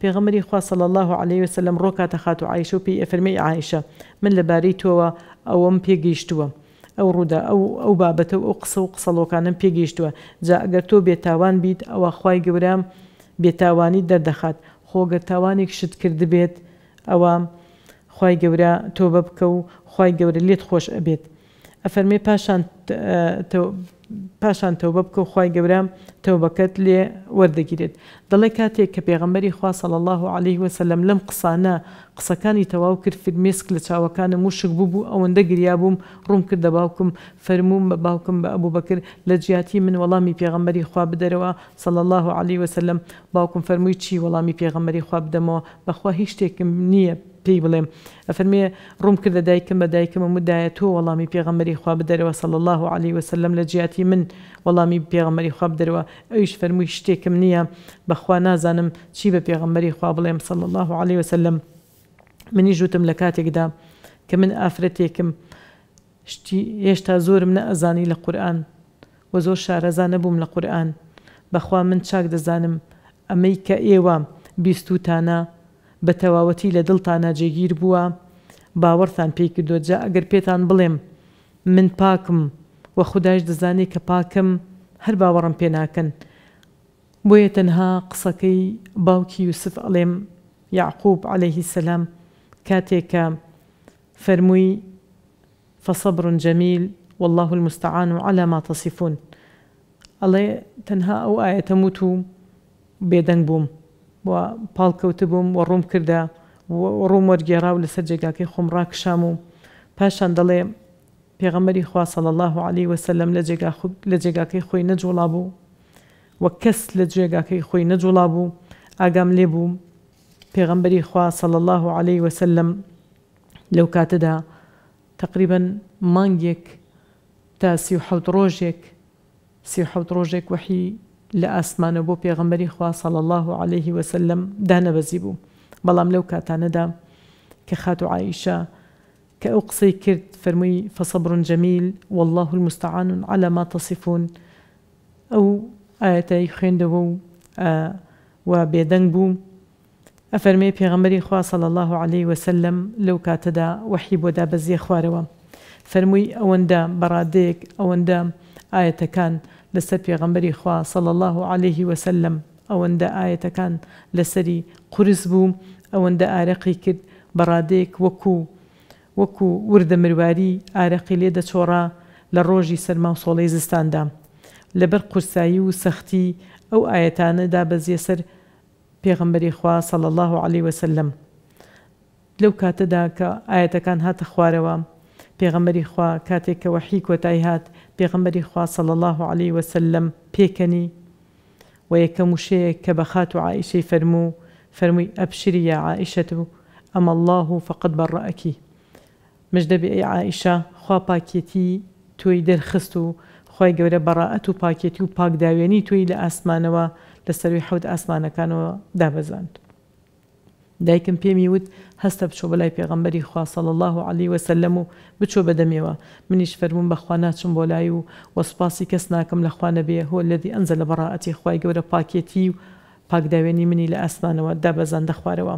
پێغەمەری خواسەڵ الله عليه وسلم ڕۆکاتە خات و عیش و پێی ئەفرمی عیشە من لەبارەی تۆوە ئەوەم پێگەیشتووە ئەو ڕوودا ئەو ئەو بابەتە ئەو قسە و قسەڵۆکانم پێگەیشتووە جا ئەگەر تۆ بێتاوان بیت ئەوە خی گەورام بێتاوانی دەردەخات خۆگە تاوانێک شت کرد بێت ئەوە خی گەورە تۆ بە بکە و خی گەورە لێت خۆش ئەبێت ئەفەرمێ پاشان پاشان تەوبە بکە و خی گەورەم تەوبەکەت لێ وەردەگیرێت دەڵێ کاتێک کە پێغەمبەری خواصل الله عليه وسلم لەم قسانە قسەکانی تەواو کرد فرمێسک لە چاوەکانە موشک بوو ئەوەندە گریا بووم ڕوم کرد دە باوکم فەرمووم بە باوکم بە ئەبوو بەکرد لە جیاتی من وەڵامی پێغەمبەری خوا بدەرەوە سەڵ الله عليه وسلم باوکم فەرمووی چی وەڵامی پێغەمەری خوا بدەمەوە بەخوا هیچ شتێکم نییە پێی بڵێم ئەفەرمێ ڕوم کردە دایکم بە دایکمە مدایە تۆ وەڵامی پێغەمەری خوا بدەرەوە سەڵ الله عليه وسلم لە جیاتی من وەڵامی پێغەمەری خواب دەرەوە ئەویش فەرمووی شتێکم نییە بەخوا نازانم چی بە پێغەمەری خوا بڵێم سەڵ الله عليه وسلم منی ژوتم لە کاتێکدا کە من ئافرەتێکم شتی هێشتا زۆرم نەئەزانی لە قورآن وە زۆر شارەزان نەبووم لە قورآن بەخوا من چاک دەزانم ئەمەی کە ئێوە بیستوتانە بە تەواوەتی لە دڵتانە جێگیر بووە باوەڕتان پێی کردووە جا ئەگەر پێتان بڵێم من پاکم وە خودداش دەزانێ کە پاکم هەر باوەڕم پێناکەن بۆیە تەنها قسەکەی باوکی یوسف ئەڵێم یعقوب عليهەیهی سەسلام كاتيكا فرموي فصبر جميل والله المستعان على ما تصفون الله تنها او آية تموتو بيدن بوم و بال كوتبوم و روم کرده و روم ورگیراو لسر جگاکی خوم راکشامو پاشان دڵێ پێغەمەری خواسەڵ الله عليه وسلم لە جێگاکەی خۆی نەجوڵا بوو وە کەس لە جێگاکەی خۆی نەجوڵا بوو ئاگام لێ پێغەمبەری خوا سەڵ الله عليه وسلم لو کاتەدا تقریبا مانگێک تا سی حوت سيوحوت سی حوت ڕۆژێک وحی لە ئاسمانە بۆ خوا سەڵ الله عليه وسلم دانا بزيبو بەڵام لەو کاتانەدا کە عائشة كأقصي كرت فرمي فصبر جميل کرد والله المستعان على ما تصفون او آية خوێندەوە و و ئەفەرمێ پێغەمبەری خوا سەڵ الله عليه وسلم لەو کاتەدا وەحی بۆدا بەزیە خوارەوە فەرمووی ئەوەندە بەڕادێک ئەوەندە ئاەتەکان لەسەر پێغەمبەری خوا سەڵ الله عليه وسلم ئەوەندە ئاەتەکان لەسەری قرس بوو ئەوەندە ئارەقی کرد بەڕادێک وەکو وەکو وردە مرواری ئارەقی لێ دەچۆڕا لە ڕۆژی سەرما و سۆڵی زستاندا لەبەر قورسایی و سەختی ئەو ئاەتانەدا بەزیە سەر پێغمبەری خوا سەڵ الله عليه وسلم لەو کاتەدا کە ئاەتەکان هاتە خوارەوە پێغمبەری خوا کاتێک کە وەحی کۆتایی هات پێغمبەری خوا سەڵ الله عليه وسلم پێکەنی و یەکەم وشەیە کە بە خات و عیشەی فەرموو فەرمووی ئەبشری یا عیشەت و ئەمە الله و فقط بەڕەکی مژدەبێ ئەی عیشە خوا پاکێتی تۆی دەرخست و خی گەورە بەڕائەت و پاکێتی و پاکداوێنی تۆی لە ئاسمانەوە لە سەروی حەوت ئاسمانەکانەوە دابەزاند. دایکم پێمی وت هەستە بچۆ بەلای پێغمبەری خواصل الله عليه وسلم و بچۆ بەدەمێوە منیش فەرمون بەخوا ناچم بۆ لای و وەسپاسی کەس ناکەم لە خوانە بێ هۆ لەدی ئەنجە لە بەڕاعەتی خی گەورە پاکێتی و پاکداوێنی منی لە ئاسمانەوە دابەزان دەخوارەوە.